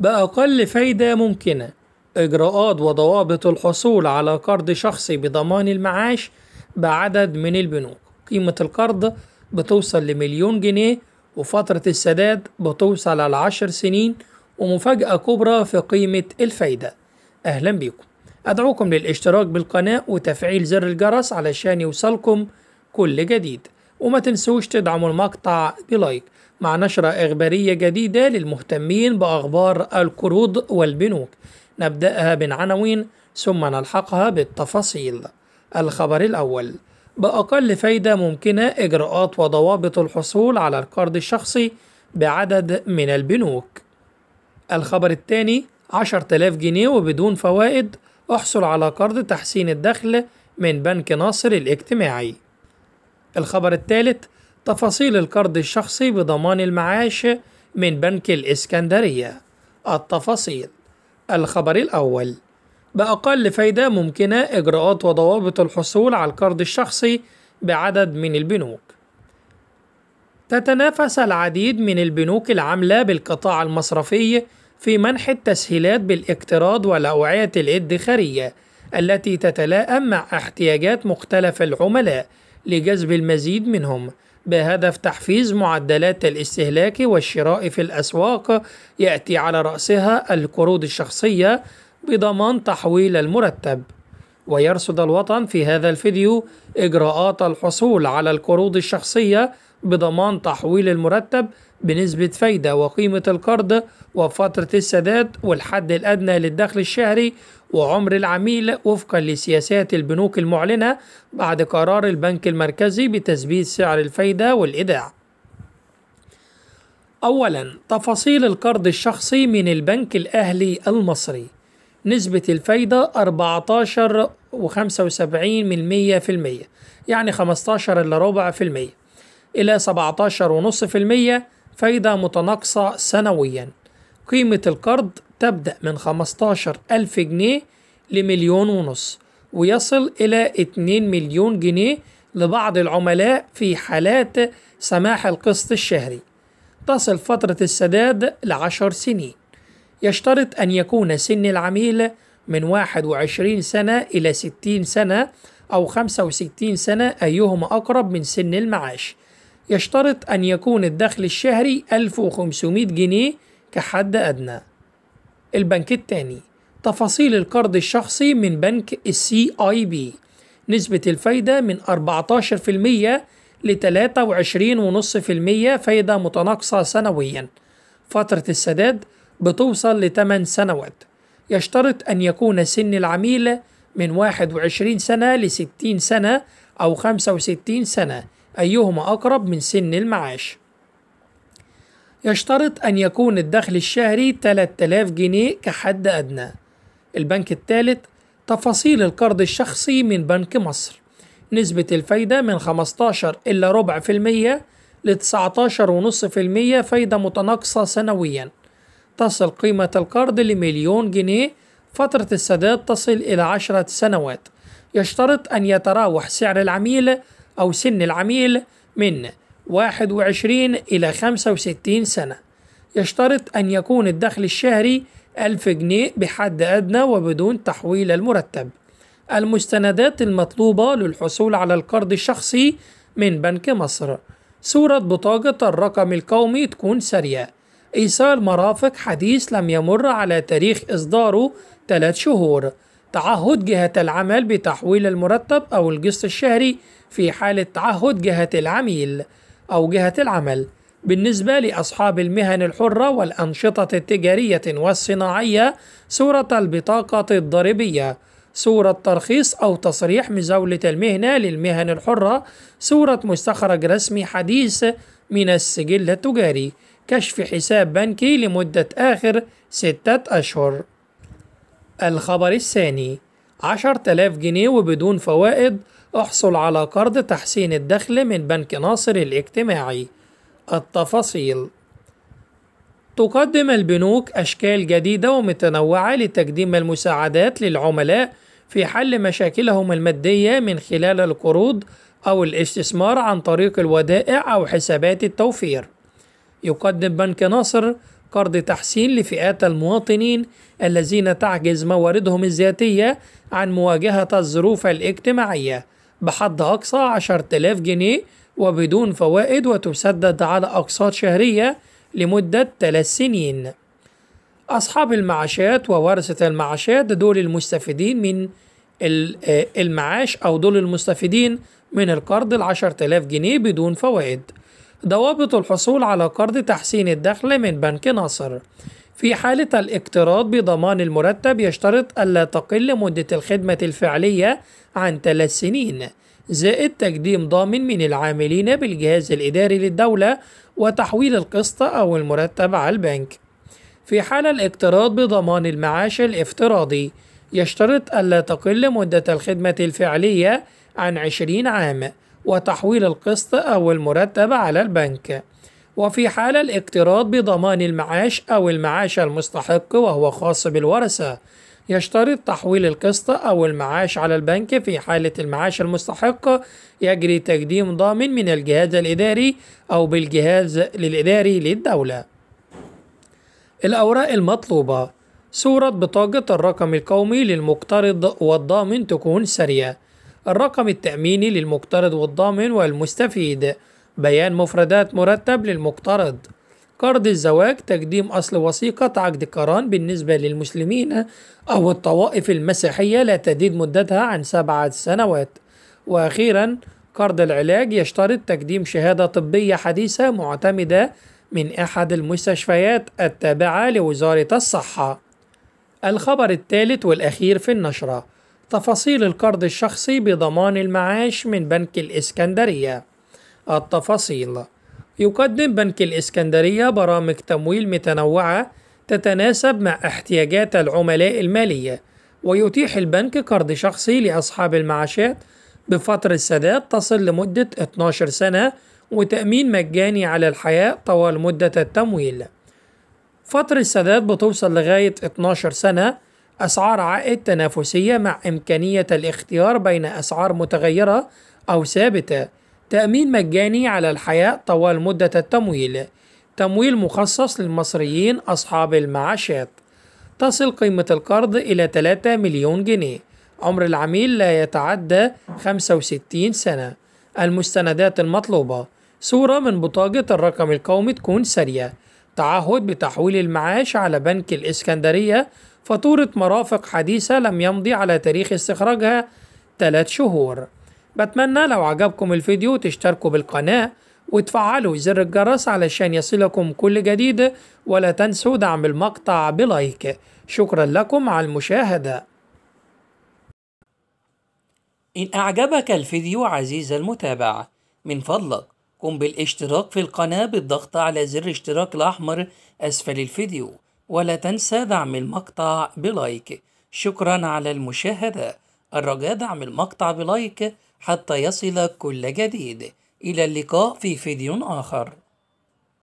بأقل فايدة ممكنة إجراءات وضوابط الحصول على قرض شخصي بضمان المعاش بعدد من البنوك قيمة القرض بتوصل لمليون جنيه وفترة السداد بتوصل على عشر سنين ومفاجأة كبرى في قيمة الفايدة أهلا بيكم أدعوكم للاشتراك بالقناة وتفعيل زر الجرس علشان يوصلكم كل جديد وما تنسوش تدعموا المقطع بلايك مع نشرة إخبارية جديدة للمهتمين بأخبار القروض والبنوك نبدأها بالعناوين ثم نلحقها بالتفاصيل الخبر الأول بأقل فايدة ممكنة إجراءات وضوابط الحصول على القرض الشخصي بعدد من البنوك الخبر الثاني 10000 جنيه وبدون فوائد احصل على قرض تحسين الدخل من بنك ناصر الاجتماعي الخبر الثالث تفاصيل القرض الشخصي بضمان المعاش من بنك الإسكندرية التفاصيل الخبر الأول بأقل فايدة ممكنة إجراءات وضوابط الحصول على القرض الشخصي بعدد من البنوك تتنافس العديد من البنوك العاملة بالقطاع المصرفي في منح التسهيلات بالاقتراض والأوعية الادخارية التي تتلائم مع احتياجات مختلف العملاء لجذب المزيد منهم بهدف تحفيز معدلات الاستهلاك والشراء في الأسواق يأتي على رأسها القروض الشخصية بضمان تحويل المرتب ويرصد الوطن في هذا الفيديو إجراءات الحصول على القروض الشخصية بضمان تحويل المرتب بنسبة فايدة وقيمة القرض وفترة السداد والحد الأدنى للدخل الشهري وعمر العميل وفقا لسياسات البنوك المعلنة بعد قرار البنك المركزي بتثبيت سعر الفايدة والإيداع. أولا تفاصيل القرض الشخصي من البنك الأهلي المصري نسبة الفايدة 14 و75 من 100% يعني 15 إلى ربع في المية إلى 17 ونص في المية فايدة متناقصة سنويا قيمة القرض تبدأ من 15 ألف جنيه لمليون ونص ويصل إلى 2 مليون جنيه لبعض العملاء في حالات سماح القسط الشهري تصل فترة السداد لعشر سنين يشترط أن يكون سن العميل من 21 سنة إلى 60 سنة أو 65 سنة أيهما أقرب من سن المعاش يشترط أن يكون الدخل الشهري 1500 جنيه كحد أدنى البنك الثاني تفاصيل القرض الشخصي من بنك السي آي بي نسبة الفايدة من 14% ل 23.5% فايدة متناقصة سنويا فترة السداد بتوصل ل 8 سنوات يشترط أن يكون سن العميل من 21 سنة ل 60 سنة أو 65 سنة أيهما أقرب من سن المعاش يشترط أن يكون الدخل الشهري 3000 جنيه كحد أدنى البنك الثالث تفاصيل القرض الشخصي من بنك مصر نسبة الفايدة من 15 إلى ربع في المية ل 19.5% فايدة متناقصة سنويا تصل قيمة القرض لمليون جنيه فترة السداد تصل إلى عشرة سنوات يشترط أن يتراوح سعر العميل أو سن العميل من 21 إلى 65 سنة يشترط أن يكون الدخل الشهري 1000 جنيه بحد أدنى وبدون تحويل المرتب المستندات المطلوبة للحصول على القرض الشخصي من بنك مصر صورة بطاقة الرقم القومي تكون سريع إيصال مرافق حديث لم يمر على تاريخ إصداره 3 شهور تعهد جهة العمل بتحويل المرتب أو القسط الشهري في حالة تعهد جهة العميل أو جهة العمل بالنسبة لأصحاب المهن الحرة والأنشطة التجارية والصناعية صورة البطاقة الضريبية صورة ترخيص أو تصريح مزاولة المهنة للمهن الحرة صورة مستخرج رسمي حديث من السجل التجاري كشف حساب بنكي لمدة آخر ستة أشهر الخبر الثاني عشر تلاف جنيه وبدون فوائد احصل على قرض تحسين الدخل من بنك ناصر الاجتماعي التفاصيل تقدم البنوك أشكال جديدة ومتنوعة لتقديم المساعدات للعملاء في حل مشاكلهم المادية من خلال القروض أو الاستثمار عن طريق الودائع أو حسابات التوفير. يقدم بنك ناصر قرض تحسين لفئات المواطنين الذين تعجز مواردهم الذاتية عن مواجهة الظروف الاجتماعية بحد أقصى عشرة آلاف جنيه وبدون فوائد وتسدد على أقساط شهرية لمدة ثلاث سنين أصحاب المعاشات وورثة المعاشات دول المستفيدين من آه، المعاش أو دول المستفيدين من القرض العشرة آلاف جنيه بدون فوائد ضوابط الحصول على قرض تحسين الدخل من بنك ناصر في حالة الاقتراض بضمان المرتب يشترط ألا تقل مدة الخدمة الفعلية عن ثلاث سنين زائد تقديم ضامن من العاملين بالجهاز الإداري للدولة وتحويل القسط أو المرتب على البنك في حال الاقتراض بضمان المعاش الافتراضي يشترط ألا تقل مدة الخدمة الفعلية عن عشرين عام وتحويل القسط أو المرتب على البنك وفي حال الاقتراض بضمان المعاش أو المعاش المستحق وهو خاص بالورثة يشترط تحويل القسط أو المعاش على البنك في حالة المعاش المستحق يجري تقديم ضامن من الجهاز الإداري أو بالجهاز الإداري للدولة الأوراق المطلوبة صورة بطاقة الرقم القومي للمقترض والضامن تكون سارية الرقم التأميني للمقترض والضامن والمستفيد بيان مفردات مرتب للمقترض قرض الزواج تقديم أصل وثيقة عقد قران بالنسبة للمسلمين أو الطوائف المسيحية لا تزيد مدتها عن سبعة سنوات وأخيرا قرض العلاج يشترط تقديم شهادة طبية حديثة معتمدة من أحد المستشفيات التابعة لوزارة الصحة الخبر الثالث والأخير في النشرة تفاصيل القرض الشخصي بضمان المعاش من بنك الإسكندرية التفاصيل يقدم بنك الإسكندرية برامج تمويل متنوعة تتناسب مع احتياجات العملاء المالية ويتيح البنك قرض شخصي لأصحاب المعاشات بفترة سداد تصل لمدة 12 سنة وتأمين مجاني على الحياة طوال مدة التمويل فترة السداد بتوصل لغاية 12 سنة أسعار عائد تنافسية مع إمكانية الاختيار بين أسعار متغيرة أو ثابتة تأمين مجاني على الحياة طوال مدة التمويل تمويل مخصص للمصريين أصحاب المعاشات تصل قيمة القرض إلى 3 مليون جنيه عمر العميل لا يتعدى 65 سنة المستندات المطلوبة صورة من بطاقة الرقم القومي تكون سارية تعهد بتحويل المعاش على بنك الإسكندرية فاتورة مرافق حديثة لم يمضي على تاريخ استخراجها 3 شهور بتمنى لو عجبكم الفيديو تشتركوا بالقناة وتفعلوا زر الجرس علشان يصلكم كل جديد ولا تنسوا دعم المقطع بلايك شكرا لكم على المشاهدة إن أعجبك الفيديو عزيز المتابع من فضلك قم بالاشتراك في القناة بالضغط على زر اشتراك الأحمر أسفل الفيديو ولا تنسى دعم المقطع بلايك شكرا على المشاهدة الرجاء دعم المقطع بلايك حتى يصل كل جديد إلى اللقاء في فيديو آخر